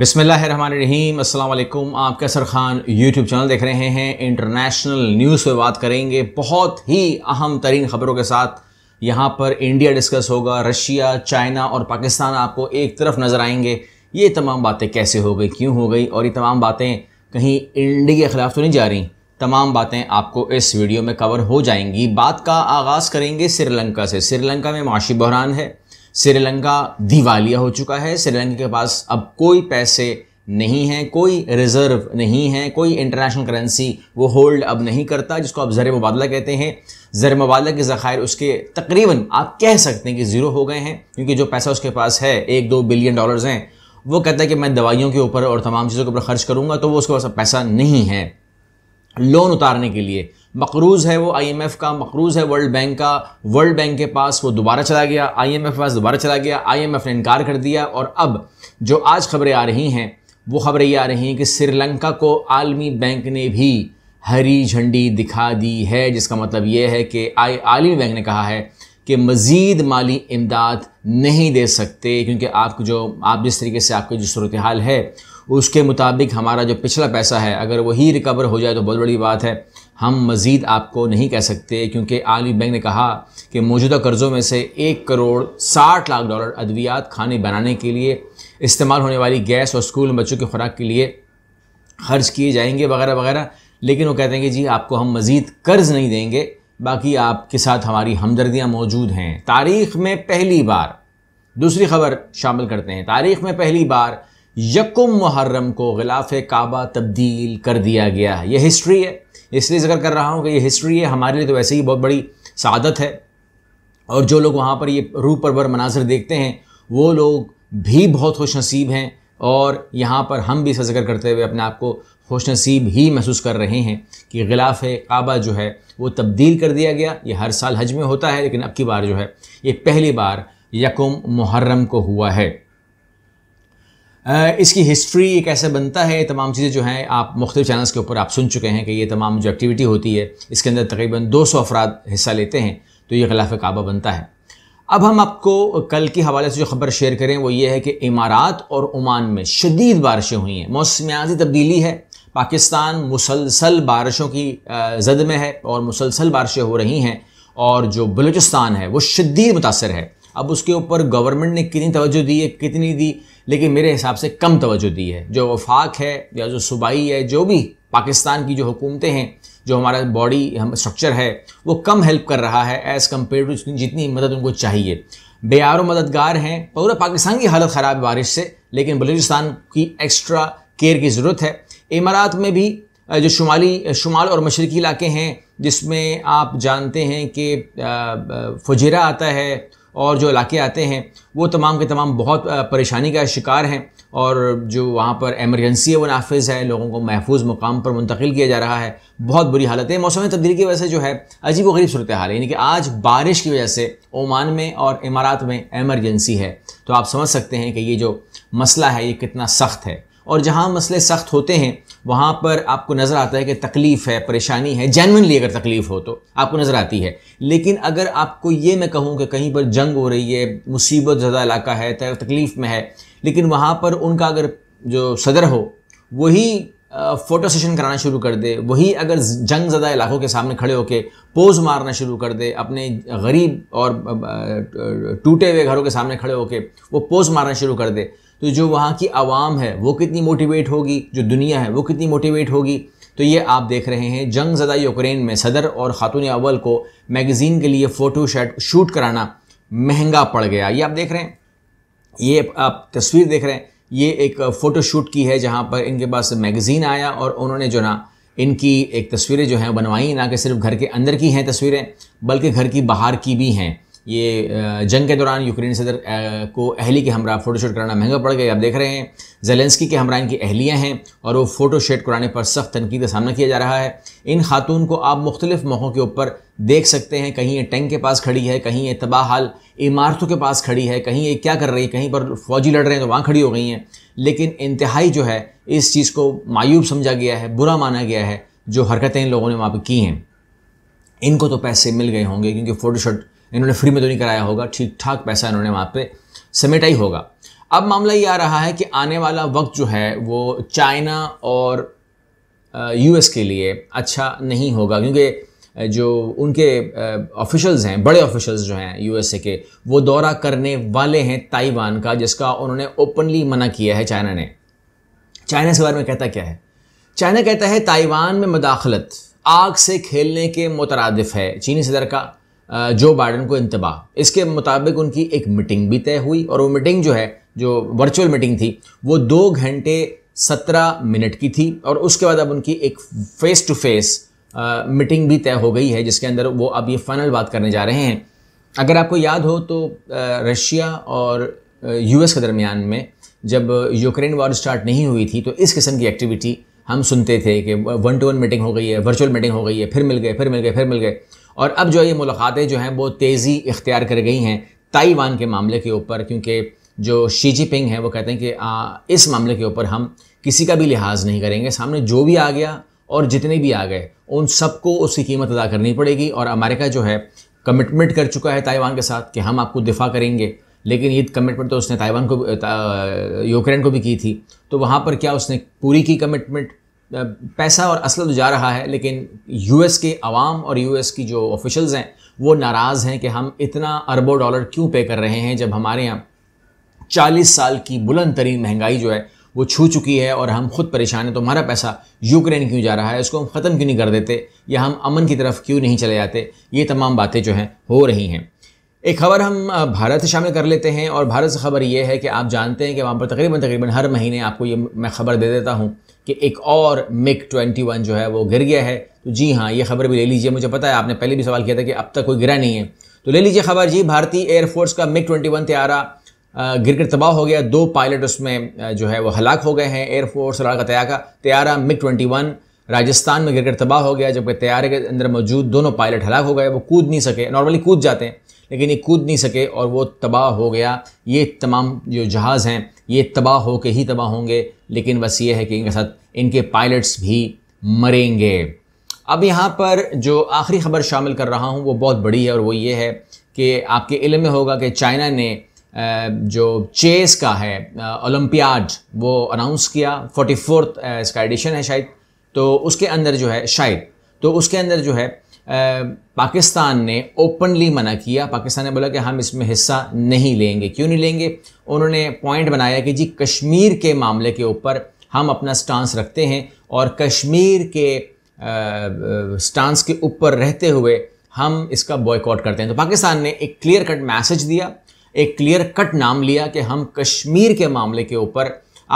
बिसमीम अल्लाम आप कैसर खान यूट्यूब चैनल देख रहे हैं इंटरनेशनल न्यूज़ पे बात करेंगे बहुत ही अहम तरीन ख़बरों के साथ यहाँ पर इंडिया डिस्कस होगा रशिया चाइना और पाकिस्तान आपको एक तरफ नज़र आएंगे ये तमाम बातें कैसे हो गई क्यों हो गई और ये तमाम बातें कहीं इंडिया के ख़िलाफ़ तो नहीं जा रही तमाम बातें आपको इस वीडियो में कवर हो जाएंगी बात का आगाज़ करेंगे श्रीलंका से श्रीलंका में माशी बहरान है श्रीलंका दिवालिया हो चुका है श्रीलंका के पास अब कोई पैसे नहीं है कोई रिजर्व नहीं है कोई इंटरनेशनल करेंसी वो होल्ड अब नहीं करता जिसको आप ज़र मुबादला कहते हैं ज़र मुबादला के ज़ख़ायर उसके तकरीबन आप कह सकते हैं कि ज़ीरो हो गए हैं क्योंकि जो पैसा उसके पास है एक दो बिलियन डॉलर्स हैं वो कहता है कि मैं दवाइयों के ऊपर और तमाम चीज़ों के ऊपर खर्च करूँगा तो वो उसके पास पैसा नहीं है लोन उतारने के लिए मकरूज़ है वो आईएमएफ का मकरूज़ है वर्ल्ड बैंक का वर्ल्ड बैंक के पास वो दोबारा चला गया आईएमएफ के पास दोबारा चला गया आईएमएफ ने इनकार कर दिया और अब जो आज खबरें आ रही हैं वो खबरें ये आ रही हैं कि श्रीलंका को आलमी बैंक ने भी हरी झंडी दिखा दी है जिसका मतलब ये है कि आई आलमी बैंक ने कहा है कि मज़ीद माली इमदाद नहीं दे सकते क्योंकि आप जो आप जिस तरीके से आपकी जो सूरत हाल है उसके मुताबिक हमारा जो पिछला पैसा है अगर वही रिकवर हो जाए तो बहुत बड़ी बात है हम मज़ीद आपको नहीं कह सकते क्योंकि आलमी बैंक ने कहा कि मौजूदा कर्ज़ों में से एक करोड़ साठ लाख डॉलर अद्वियात खाने बनाने के लिए इस्तेमाल होने वाली गैस और स्कूल बच्चों की खुराक के लिए खर्च किए जाएंगे वगैरह वगैरह लेकिन वो कहते हैं कि जी आपको हम मज़ीद कर्ज़ नहीं देंगे बाकी आपके साथ हमारी हमदर्दियाँ मौजूद हैं तारीख़ में पहली बार दूसरी खबर शामिल करते हैं तारीख़ में पहली बार यकुम मुहर्रम को गिलाफ काबा तब्दील कर दिया गया है यह हिस्ट्री है इसलिए जिक्र कर रहा हूँ कि यह हिस्ट्री है हमारे लिए तो वैसे ही बहुत बड़ी सादत है और जो लोग वहाँ पर ये पर परवर मनाजर देखते हैं वो लोग भी बहुत खुश नसीब हैं और यहाँ पर हम भी इसका जिक्र करते हुए अपने आप को खुश नसीब ही महसूस कर रहे हैं कि गिलाफ काबा जो है वो तब्दील कर दिया गया ये हर साल हज में होता है लेकिन अब की बार जो है ये पहली बार यकुम मुहर्रम को हुआ है इसकी हिस्ट्री ये कैसे बनता है ये तमाम चीज़ें जो हैं आप मुख्तु चैनल्स के ऊपर आप सुन चुके हैं कि ये तमाम जो एक्टिविटी होती है इसके अंदर तकरीबन दो सौ अफराद हिस्सा लेते हैं तो ये खिलाफ काबा बनता है अब हम आपको कल के हवाले से जो खबर शेयर करें वो ये है कि इमारात और ओमान में शदीद बारिशें हुई हैं मौसमियाती तब्दीली है पाकिस्तान मुसलसल बारिशों की जद में है और मुसलसल बारिशें हो रही हैं और जो बलूचिस्तान है वो शदीद मुतासर है अब उसके ऊपर गवर्नमेंट ने कितनी तोज्जो दी है कितनी दी लेकिन मेरे हिसाब से कम तोज्जो दी है जो वफाक है या जो सूबाई है जो भी पाकिस्तान की जो हुकूमतें हैं जो हमारा बॉडी हम स्ट्रक्चर है वो कम हेल्प कर रहा है एज़ कम्पेयर टू जितनी मदद उनको चाहिए बेयारो मददगार हैं पूरा पाकिस्तान की हालत ख़राब है बारिश से लेकिन बलूचिस्तान की एक्स्ट्रा केयर की ज़रूरत है इमारात में भी जो शुमाली शुमाल और मशरकी इलाके हैं जिसमें आप जानते हैं कि फजीरा आता है और जो इलाके आते हैं वो तमाम के तमाम बहुत परेशानी का शिकार हैं और जो वहाँ पर एमरजेंसी है वो नाफिज है लोगों को महफूज मुकाम पर मुंतकिल किया जा रहा है बहुत बुरी हालत है मौसम तब्दीली की वजह से जो है अजीब व गरीब सूरत हाल है यानी कि आज बारिश की वजह से ओमान में और इमारात में एमरजेंसी है तो आप समझ सकते हैं कि ये जो मसला है ये कितना सख्त है और जहाँ मसले सख्त होते हैं वहाँ पर आपको नज़र आता है कि तकलीफ़ है परेशानी है जैनली अगर तकलीफ़ हो तो आपको नज़र आती है लेकिन अगर आपको ये मैं कहूँ कि कहीं पर जंग हो रही है मुसीबत ज़्यादा इलाका है तकलीफ़ में है लेकिन वहाँ पर उनका अगर जो सदर हो वही फ़ोटो सेशन कराना शुरू कर दे वही अगर जंग ज़दा इलाकों के सामने खड़े होकर पोज मारना शुरू कर दे अपने गरीब और टूटे हुए घरों के सामने खड़े होकर वो पोज मारना शुरू कर दे तो जो वहाँ की आवाम है वो कितनी मोटिवेट होगी जो दुनिया है वो कितनी मोटिवेट होगी तो ये आप देख रहे हैं जंग ज़दा यूक्रेन में सदर और ख़ातून अव्वल को मैगज़ीन के लिए फ़ोटो शूट कराना महंगा पड़ गया ये आप देख रहे हैं ये आप तस्वीर देख रहे हैं ये एक फ़ोटो शूट की है जहाँ पर इनके पास मैगज़ीन आया और उन्होंने जो ना इनकी एक तस्वीरें जो हैं बनवाई ना कि सिर्फ घर के अंदर की हैं तस्वीरें बल्कि घर की बाहर की भी हैं ये जंग के दौरान यूक्रेन सदर को अहली के हमरा फ़ोटोशूट कराना महंगा पड़ गया आप देख रहे हैं जेलेंसकी के हमरा इनकी अहलियाँ हैं और वो फ़ोटोशेट कराने पर सख्त तनकीद का सामना किया जा रहा है इन खातून को आप मुख्तलिफ़ मौक़ों के ऊपर देख सकते हैं कहीं ये टैंक के पास खड़ी है कहीं ये तबाह हाल इमारतों के पास खड़ी है कहीं ये क्या कर रही है कहीं पर फौजी लड़ रहे हैं तो वहाँ खड़ी हो गई हैं लेकिन इंतहाई जो है इस चीज़ को मायूब समझा गया है बुरा माना गया है जो हरकतें इन लोगों ने वहाँ पर की हैं इनको तो पैसे मिल गए होंगे क्योंकि फ़ोटोशूट इन्होंने फ्री में तो नहीं कराया होगा ठीक ठाक पैसा इन्होंने वहाँ पर समेटा ही होगा अब मामला ये आ रहा है कि आने वाला वक्त जो है वो चाइना और यूएस के लिए अच्छा नहीं होगा क्योंकि जो उनके ऑफिशल्स हैं बड़े ऑफिशल्स जो हैं यूएसए के वो दौरा करने वाले हैं ताइवान का जिसका उन्होंने ओपनली मना किया है चाइना ने चाइना इस बारे में कहता क्या है चाइना कहता है ताइवान में मदाखलत आग से खेलने के मुतरदफ है चीनी सदर का जो बाइडन को इंतबाह इसके मुताबिक उनकी एक मीटिंग भी तय हुई और वो मीटिंग जो है जो वर्चुअल मीटिंग थी वो दो घंटे सत्रह मिनट की थी और उसके बाद अब उनकी एक फेस टू फेस मीटिंग भी तय हो गई है जिसके अंदर वो अब ये फाइनल बात करने जा रहे हैं अगर आपको याद हो तो रशिया और यूएस के दरमियान में जब यूक्रेन वॉर स्टार्ट नहीं हुई थी तो इस किस्म की एक्टिविटी हम सुनते थे कि वन टू वन मीटिंग हो गई है वर्चुअल मीटिंग हो गई है फिर मिल गए फिर मिल गए फिर मिल गए और अब जो है ये मुलाकातें जो हैं वो तेज़ी इख्तियार कर गई हैं ताइवान के मामले के ऊपर क्योंकि जो शी जी पिंग है वो कहते हैं कि आ, इस मामले के ऊपर हम किसी का भी लिहाज नहीं करेंगे सामने जो भी आ गया और जितने भी आ गए उन सबको उसकी कीमत अदा करनी पड़ेगी और अमेरिका जो है कमिटमेंट कर चुका है ताइवान के साथ कि हम आपको दिफा करेंगे लेकिन ये कमिटमेंट तो उसने ताइवान को ता, यूक्रेन को भी की थी तो वहाँ पर क्या उसने पूरी की कमिटमेंट पैसा और असल तो जा रहा है लेकिन यूएस के आवाम और यूएस की जो ऑफिशल्स हैं वो नाराज़ हैं कि हम इतना अरबों डॉलर क्यों पे कर रहे हैं जब हमारे यहाँ चालीस साल की बुलंद तरीन महंगाई जो है वो छू चुकी है और हम खुद परेशान हैं तो हमारा पैसा यूक्रेन क्यों जा रहा है इसको हम ख़त्म क्यों नहीं कर देते या हम अमन की तरफ क्यों नहीं चले जाते ये तमाम बातें जो हैं हो रही हैं एक खबर हम भारत से शामिल कर लेते हैं और भारत से खबर ये है कि आप जानते हैं कि वहाँ पर तकरीबन तकरीबन हर महीने आपको ये मैं खबर दे देता हूँ कि एक और मिक 21 जो है वो गिर गया है तो जी हाँ ये खबर भी ले लीजिए मुझे पता है आपने पहले भी सवाल किया था कि अब तक कोई गिरा नहीं है तो ले लीजिए खबर जी भारतीय एयरफोर्स का ट्वेंटी 21 त्यारा गिर कर तबाह हो गया दो पायलट उसमें जो है वो हलाक हो गए हैं एयरफोर्स का त्यारा तैयारा मिक ट्वेंटी राजस्थान में कर तबाह हो गया जबकि तैयारे के अंदर मौजूद दोनों पायलट हलाक हो गए वो कूद नहीं सके नॉर्मली कूद जाते हैं लेकिन ये कूद नहीं सके और वो तबाह हो गया ये तमाम जो जहाज़ हैं ये तबाह हो के ही तबाह होंगे लेकिन बस ये है कि इनके साथ इनके पायलट्स भी मरेंगे अब यहाँ पर जो आखिरी ख़बर शामिल कर रहा हूँ वो बहुत बड़ी है और वो ये है कि आपके इलम में होगा कि चाइना ने जो चेस का है ओलम्पियाड वो अनाउंस किया फोर्टी फोर्थ इसका एडिशन है शायद तो उसके अंदर जो है शायद तो उसके अंदर जो है पाकिस्तान ने ओपनली मना किया पाकिस्तान ने बोला कि हम इसमें हिस्सा नहीं लेंगे क्यों नहीं लेंगे उन्होंने पॉइंट बनाया कि जी कश्मीर के मामले के ऊपर हम अपना स्टांस रखते हैं और कश्मीर के स्टांस के ऊपर रहते हुए हम इसका बॉयकॉट करते हैं तो पाकिस्तान ने एक क्लियर कट मैसेज दिया एक क्लियर कट नाम लिया कि हम कश्मीर के मामले के ऊपर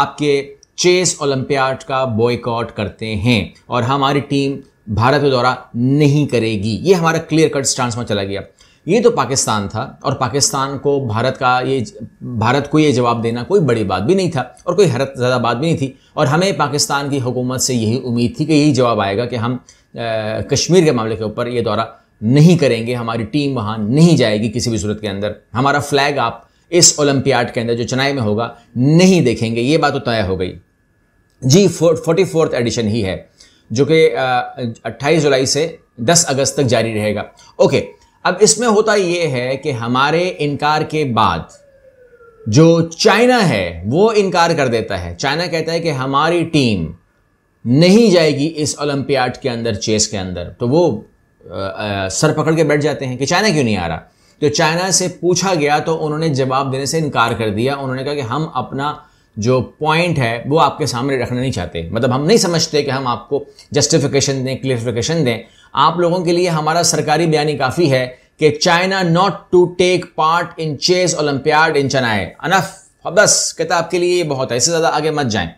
आपके चेस ओलंपियाड का बॉयकॉट करते हैं और हमारी टीम भारत के दौरा नहीं करेगी ये हमारा क्लियर कट स्टांस में चला गया ये तो पाकिस्तान था और पाकिस्तान को भारत का ये भारत को ये जवाब देना कोई बड़ी बात भी नहीं था और कोई हरत ज़्यादा बात भी नहीं थी और हमें पाकिस्तान की हुकूमत से यही उम्मीद थी कि यही जवाब आएगा कि हम आ, कश्मीर के मामले के ऊपर ये दौरा नहीं करेंगे हमारी टीम वहाँ नहीं जाएगी किसी भी सूरत के अंदर हमारा फ्लैग आप इस ओलंपियाड के अंदर जो चेन्नई में होगा नहीं देखेंगे ये बात तो तय हो गई जी फोर्टी फोर्थ एडिशन ही है जो कि 28 जुलाई से 10 अगस्त तक जारी रहेगा ओके अब इसमें होता ये है कि हमारे इनकार के बाद जो चाइना है वो इनकार कर देता है चाइना कहता है कि हमारी टीम नहीं जाएगी इस ओलंपियाड के अंदर चेस के अंदर तो वो आ, आ, सर पकड़ के बैठ जाते हैं कि चाइना क्यों नहीं आ रहा तो चाइना से पूछा गया तो उन्होंने जवाब देने से इनकार कर दिया उन्होंने कहा कि हम अपना जो पॉइंट है वो आपके सामने रखना नहीं चाहते मतलब हम नहीं समझते कि हम आपको जस्टिफिकेशन दें क्लियरिफिकेशन दें आप लोगों के लिए हमारा सरकारी बयानी काफ़ी है कि China not to take part in chess olympiad in Chennai अनफ बस कहता आपके लिए ये बहुत है इससे ज़्यादा आगे मत जाएं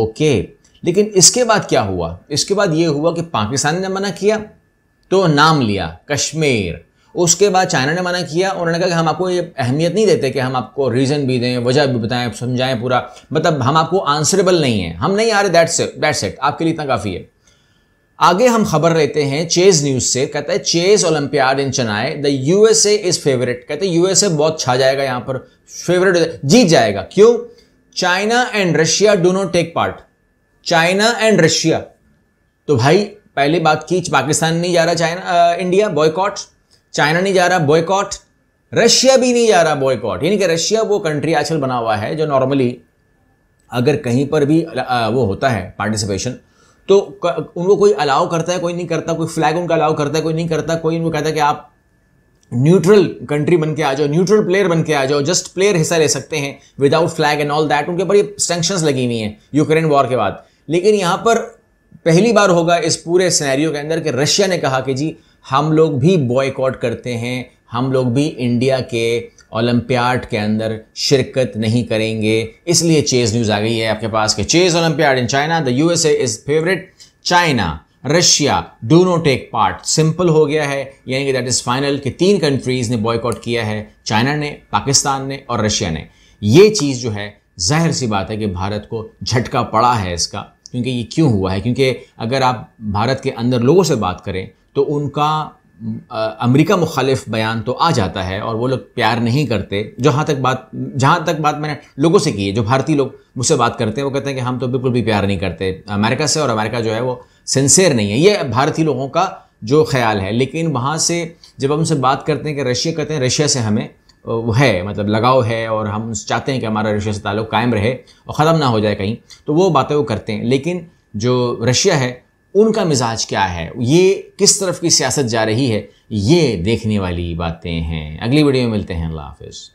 ओके लेकिन इसके बाद क्या हुआ इसके बाद ये हुआ कि पाकिस्तान ने मना किया तो नाम लिया कश्मीर उसके बाद चाइना ने मना किया उन्होंने कहा कि हम आपको ये अहमियत नहीं देते कि हम आपको रीज़न भी दें वजह भी बताएं समझाएं पूरा मतलब हम आपको आंसरेबल नहीं है हम नहीं आ रहे दैट्स दैट्स इट आपके लिए इतना काफ़ी है आगे हम खबर लेते हैं चेज न्यूज़ से कहता है chess olympiad in Chennai the USA is favourite कहते हैं यूएसए बहुत छा जाएगा यहां पर फेवरेट जीत जाएगा क्यों China and Russia do not take part China and Russia तो भाई पहली बात की पाकिस्तान नहीं जा रहा चाइना इंडिया बॉयकॉट चाइना नहीं जा रहा बॉयकॉट रशिया भी नहीं जा रहा बॉयकॉट यानी कि रशिया वो कंट्री आजकल बना हुआ है जो नॉर्मली अगर कहीं पर भी वो होता है पार्टिसिपेशन तो उनको कोई अलाउ करता है कोई नहीं करता कोई फ्लैग उनका अलाउ करता है कोई नहीं करता कोई उनको कहता है कि आप न्यूट्रल कंट्री बन के आ जाओ न्यूट्रल प्लेयर बन के आ जाओ जस्ट प्लेयर हिस्सा ले सकते हैं without flag and all that उनके ऊपर ये सेंक्शंस लगी हुई हैं यूक्रेन वॉर के बाद लेकिन यहाँ पर पहली बार होगा इस पूरे सिनेरियो के अंदर कि रशिया ने कहा कि जी हम लोग भी बॉयकॉट करते हैं हम लोग भी इंडिया के ओलंपियाड के अंदर शिरकत नहीं करेंगे इसलिए चेज न्यूज़ आ गई है आपके पास कि chess olympiad in China the USA is favourite China Russia do no take part simple हो गया है यानी कि दैट इज़ फाइनल कि तीन कंट्रीज़ ने बॉयकॉट किया है चाइना ने पाकिस्तान ने और रशिया ने ये चीज़ जो है जाहिर सी बात है कि भारत को झटका पड़ा है इसका क्योंकि ये क्यों हुआ है क्योंकि अगर आप भारत के अंदर लोगों से बात करें तो उनका अमेरिका मुखालिफ बयान तो आ जाता है और वो लोग प्यार नहीं करते जहाँ तक बात जहाँ तक बात मैंने लोगों से की है जो भारतीय लोग मुझसे बात करते हैं वो कहते हैं कि हम तो बिल्कुल भी प्यार नहीं करते अमेरिका से और अमेरिका जो है वो सिंसेर नहीं है ये भारतीय लोगों का जो ख्याल है लेकिन वहाँ से जब हम उनसे बात करते हैं कि रशिया कहते हैं रशिया से हमें वो है मतलब लगाव है और हम चाहते हैं कि हमारा रशिया से ताल्लुक़ कायम रहे और ख़त्म ना हो जाए कहीं तो वो बातें वो करते हैं लेकिन जो रशिया है उनका मिजाज क्या है ये किस तरफ की सियासत जा रही है ये देखने वाली बातें हैं अगली वीडियो में मिलते हैं अल्लाह हाफिज़